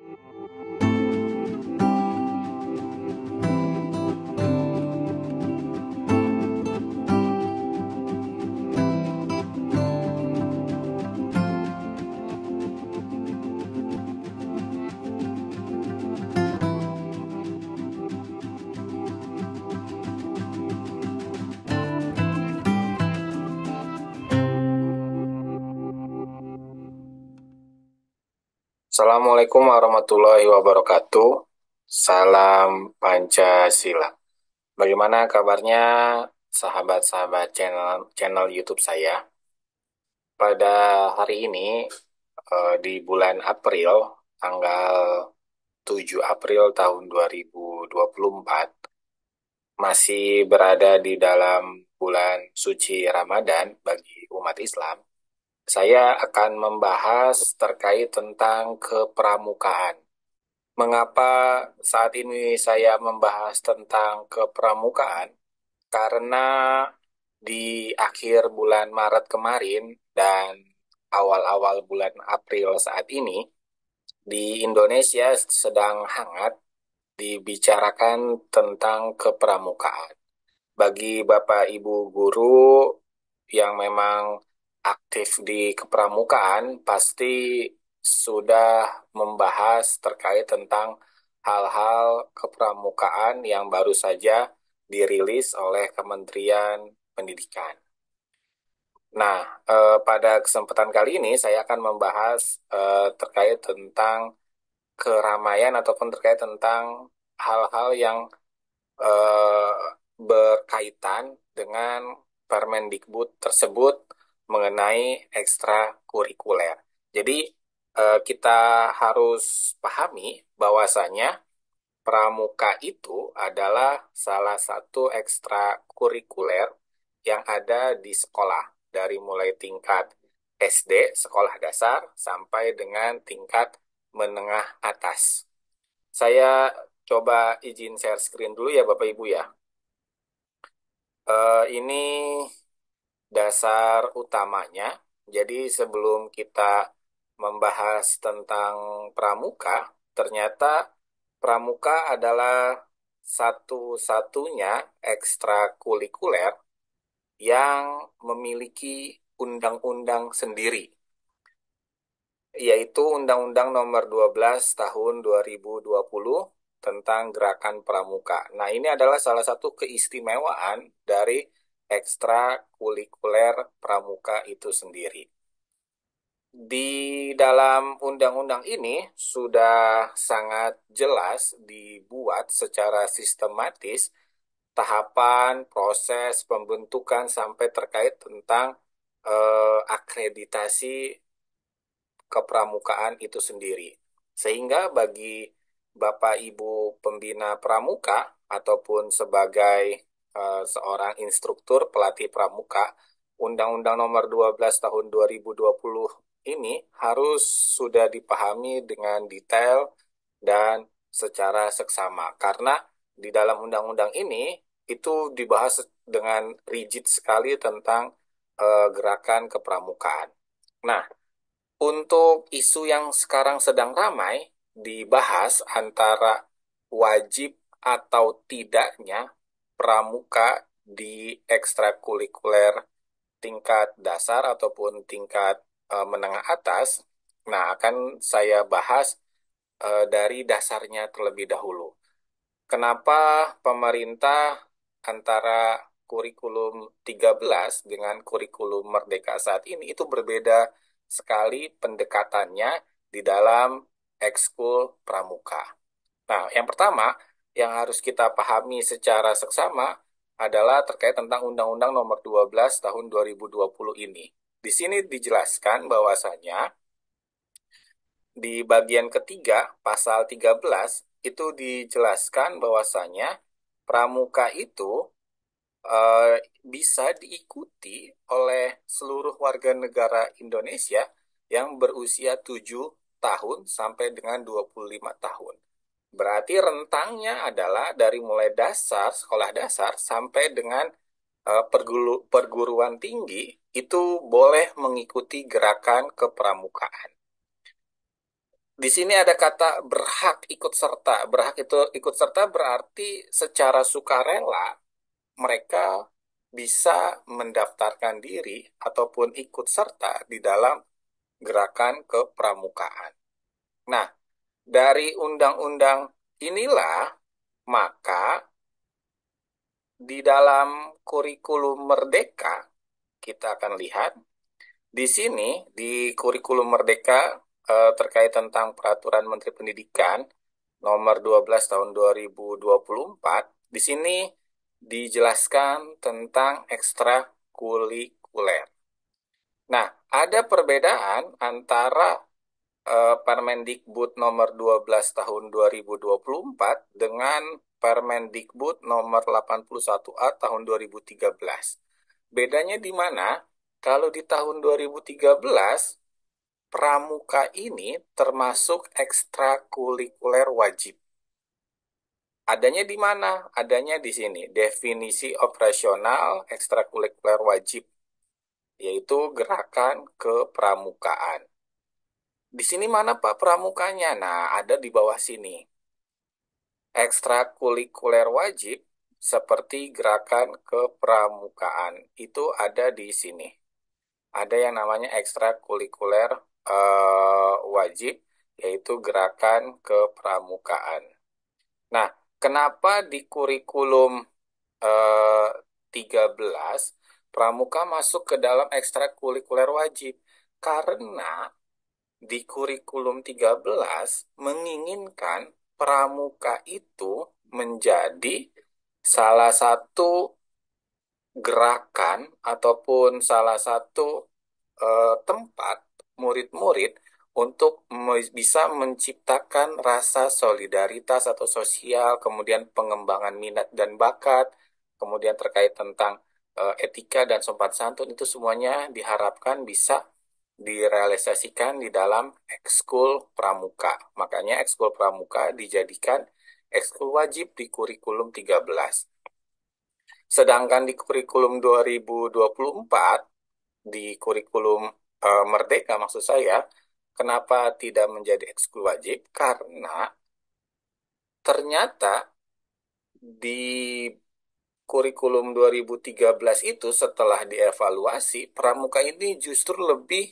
Thank you. Assalamualaikum warahmatullahi wabarakatuh. Salam Pancasila. Bagaimana kabarnya sahabat-sahabat channel channel YouTube saya? Pada hari ini eh, di bulan April tanggal 7 April tahun 2024 masih berada di dalam bulan suci Ramadan bagi umat Islam saya akan membahas terkait tentang kepramukaan. Mengapa saat ini saya membahas tentang kepramukaan? Karena di akhir bulan Maret kemarin dan awal-awal bulan April saat ini, di Indonesia sedang hangat dibicarakan tentang kepramukaan. Bagi Bapak Ibu guru yang memang aktif di kepramukaan pasti sudah membahas terkait tentang hal-hal kepramukaan yang baru saja dirilis oleh Kementerian Pendidikan. Nah, eh, pada kesempatan kali ini saya akan membahas eh, terkait tentang keramaian ataupun terkait tentang hal-hal yang eh, berkaitan dengan Permendikbud tersebut mengenai ekstrakurikuler. Jadi eh, kita harus pahami bahwasanya pramuka itu adalah salah satu ekstrakurikuler yang ada di sekolah dari mulai tingkat SD sekolah dasar sampai dengan tingkat menengah atas. Saya coba izin share screen dulu ya Bapak Ibu ya. Uh, ini dasar utamanya. Jadi sebelum kita membahas tentang pramuka, ternyata pramuka adalah satu-satunya ekstrakurikuler yang memiliki undang-undang sendiri, yaitu Undang-Undang Nomor 12 Tahun 2020 tentang Gerakan Pramuka. Nah, ini adalah salah satu keistimewaan dari Ekstra Kulikuler pramuka itu sendiri. Di dalam undang-undang ini sudah sangat jelas dibuat secara sistematis tahapan, proses pembentukan sampai terkait tentang eh, akreditasi kepramukaan itu sendiri. Sehingga bagi Bapak Ibu pembina pramuka ataupun sebagai Eh, seorang instruktur pelatih pramuka, Undang-Undang Nomor 12 Tahun 2020 ini harus sudah dipahami dengan detail dan secara seksama karena di dalam undang-undang ini itu dibahas dengan rigid sekali tentang uh, gerakan kepramukaan. Nah, untuk isu yang sekarang sedang ramai dibahas antara wajib atau tidaknya pramuka di ekstrakurikuler tingkat dasar ataupun tingkat uh, menengah atas. Nah, akan saya bahas uh, dari dasarnya terlebih dahulu. Kenapa pemerintah antara kurikulum 13 dengan kurikulum Merdeka saat ini itu berbeda sekali pendekatannya di dalam ekskul pramuka. Nah, yang pertama, yang harus kita pahami secara seksama adalah terkait tentang Undang-Undang Nomor 12 Tahun 2020 ini. Di sini dijelaskan bahwasanya di bagian ketiga pasal 13 itu dijelaskan bahwasanya pramuka itu e, bisa diikuti oleh seluruh warga negara Indonesia yang berusia 7 tahun sampai dengan 25 tahun. Berarti rentangnya adalah dari mulai dasar, sekolah dasar, sampai dengan uh, perguruan tinggi, itu boleh mengikuti gerakan kepramukaan. Di sini ada kata berhak ikut serta. Berhak itu ikut serta berarti secara sukarela mereka bisa mendaftarkan diri ataupun ikut serta di dalam gerakan kepramukaan. Nah, dari undang-undang inilah maka di dalam kurikulum merdeka kita akan lihat di sini di kurikulum merdeka eh, terkait tentang peraturan Menteri Pendidikan nomor 12 tahun 2024 di sini dijelaskan tentang ekstrakurikuler. Nah, ada perbedaan antara uh, Permendikbud nomor 12 tahun 2024 dengan Permendikbud nomor 81A tahun 2013. Bedanya di mana? Kalau di tahun 2013 pramuka ini termasuk ekstrakurikuler wajib. Adanya di mana? Adanya di sini. Definisi operasional ekstrakurikuler wajib, yaitu gerakan kepramukaan. Di sini mana Pak pramukanya? Nah, ada di bawah sini. Ekstrakurikuler wajib seperti gerakan kepramukaan itu ada di sini. Ada yang namanya ekstrakurikuler uh, wajib yaitu gerakan kepramukaan. Nah, kenapa di kurikulum uh, eh, 13 pramuka masuk ke dalam ekstrakurikuler wajib? Karena di kurikulum 13 menginginkan pramuka itu menjadi salah satu gerakan ataupun salah satu eh, tempat murid-murid untuk bisa menciptakan rasa solidaritas atau sosial, kemudian pengembangan minat dan bakat, kemudian terkait tentang eh, etika dan sopan santun itu semuanya diharapkan bisa direalisasikan di dalam ekskul pramuka. Makanya ekskul pramuka dijadikan ekskul wajib di kurikulum 13. Sedangkan di kurikulum 2024 di kurikulum e, merdeka maksud saya, kenapa tidak menjadi ekskul wajib? Karena ternyata di kurikulum 2013 itu setelah dievaluasi pramuka ini justru lebih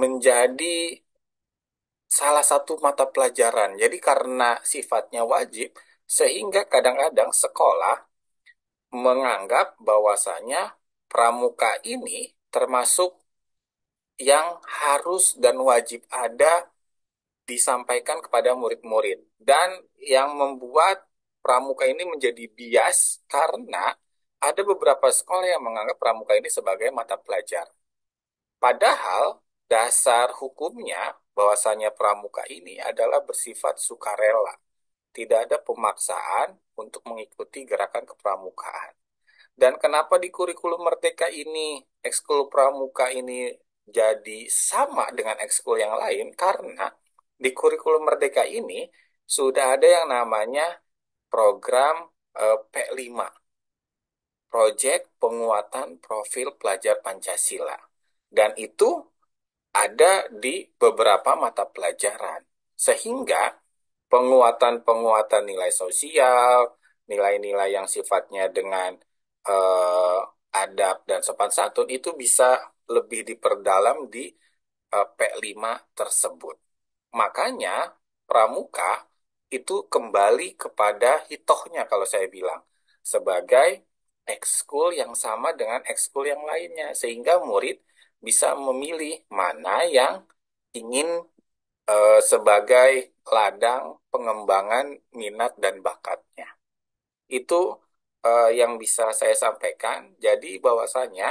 menjadi salah satu mata pelajaran. Jadi karena sifatnya wajib, sehingga kadang-kadang sekolah menganggap bahwasanya pramuka ini termasuk yang harus dan wajib ada disampaikan kepada murid-murid. Dan yang membuat pramuka ini menjadi bias karena ada beberapa sekolah yang menganggap pramuka ini sebagai mata pelajar. Padahal dasar hukumnya bahwasanya pramuka ini adalah bersifat sukarela. Tidak ada pemaksaan untuk mengikuti gerakan kepramukaan. Dan kenapa di kurikulum merdeka ini ekskul pramuka ini jadi sama dengan ekskul yang lain? Karena di kurikulum merdeka ini sudah ada yang namanya program eh, P5. Proyek penguatan profil pelajar Pancasila. Dan itu ada di beberapa mata pelajaran. Sehingga penguatan-penguatan nilai sosial, nilai-nilai yang sifatnya dengan uh, adab dan sopan santun itu bisa lebih diperdalam di uh, eh, P5 tersebut. Makanya pramuka itu kembali kepada hitohnya kalau saya bilang sebagai ekskul yang sama dengan ekskul yang lainnya sehingga murid bisa memilih mana yang ingin uh, sebagai ladang pengembangan minat dan bakatnya. Itu uh, yang bisa saya sampaikan. Jadi bahwasanya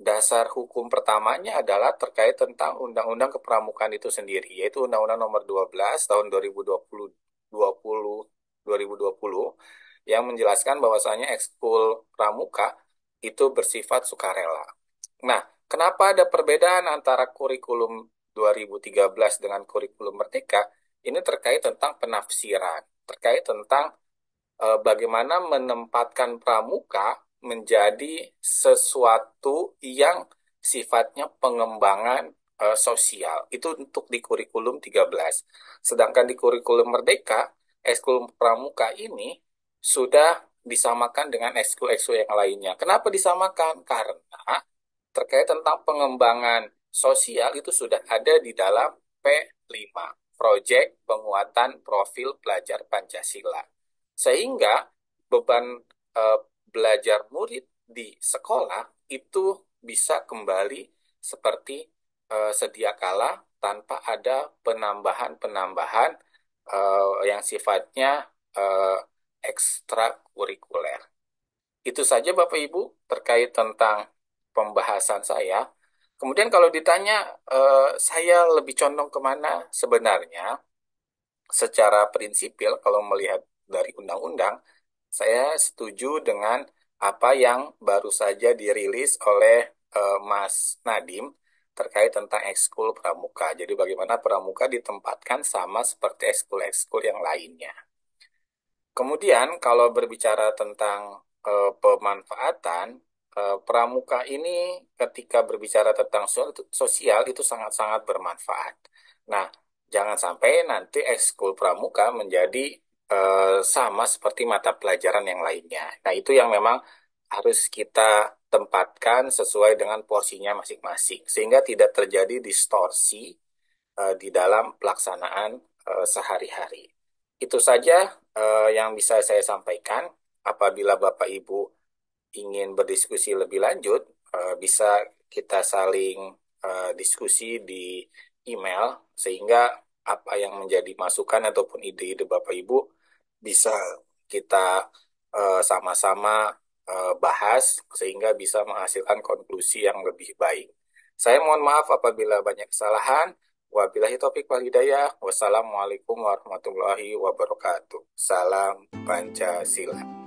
dasar hukum pertamanya adalah terkait tentang Undang-Undang Kepramukaan itu sendiri, yaitu Undang-Undang Nomor 12 Tahun 2020 20 2020 yang menjelaskan bahwasanya ekskul pramuka itu bersifat sukarela. Nah, Kenapa ada perbedaan antara kurikulum 2013 dengan kurikulum Merdeka? Ini terkait tentang penafsiran, terkait tentang e, bagaimana menempatkan pramuka menjadi sesuatu yang sifatnya pengembangan e, sosial. Itu untuk di kurikulum 13. Sedangkan di kurikulum Merdeka, ekskul pramuka ini sudah disamakan dengan ekskul-ekskul yang lainnya. Kenapa disamakan? Karena terkait tentang pengembangan sosial itu sudah ada di dalam P5, project Penguatan Profil Pelajar Pancasila. Sehingga beban e, belajar murid di sekolah itu bisa kembali seperti e, sedia kala tanpa ada penambahan-penambahan e, yang sifatnya e, ekstrakurikuler. Itu saja Bapak Ibu terkait tentang pembahasan saya. Kemudian kalau ditanya eh, saya lebih condong kemana sebenarnya secara prinsipil kalau melihat dari undang-undang saya setuju dengan apa yang baru saja dirilis oleh eh, Mas Nadim terkait tentang ekskul pramuka. Jadi bagaimana pramuka ditempatkan sama seperti ekskul-ekskul yang lainnya. Kemudian kalau berbicara tentang eh, pemanfaatan, Eh, pramuka ini ketika berbicara tentang sosial itu sangat-sangat bermanfaat. Nah, jangan sampai nanti ekskul pramuka menjadi uh, sama seperti mata pelajaran yang lainnya. Nah, itu yang memang harus kita tempatkan sesuai dengan porsinya masing-masing sehingga tidak terjadi distorsi uh, di dalam pelaksanaan uh, sehari-hari. Itu saja uh, yang bisa saya sampaikan. Apabila Bapak Ibu ingin berdiskusi lebih lanjut, uh, bisa kita saling uh, diskusi di email sehingga apa yang menjadi masukan ataupun ide-ide Bapak Ibu bisa kita eh, sama-sama uh, uh, bahas sehingga bisa menghasilkan konklusi yang lebih baik. Saya mohon maaf apabila banyak kesalahan. Wabillahi topik wal hidayah. Wassalamualaikum warahmatullahi wabarakatuh. Salam Pancasila.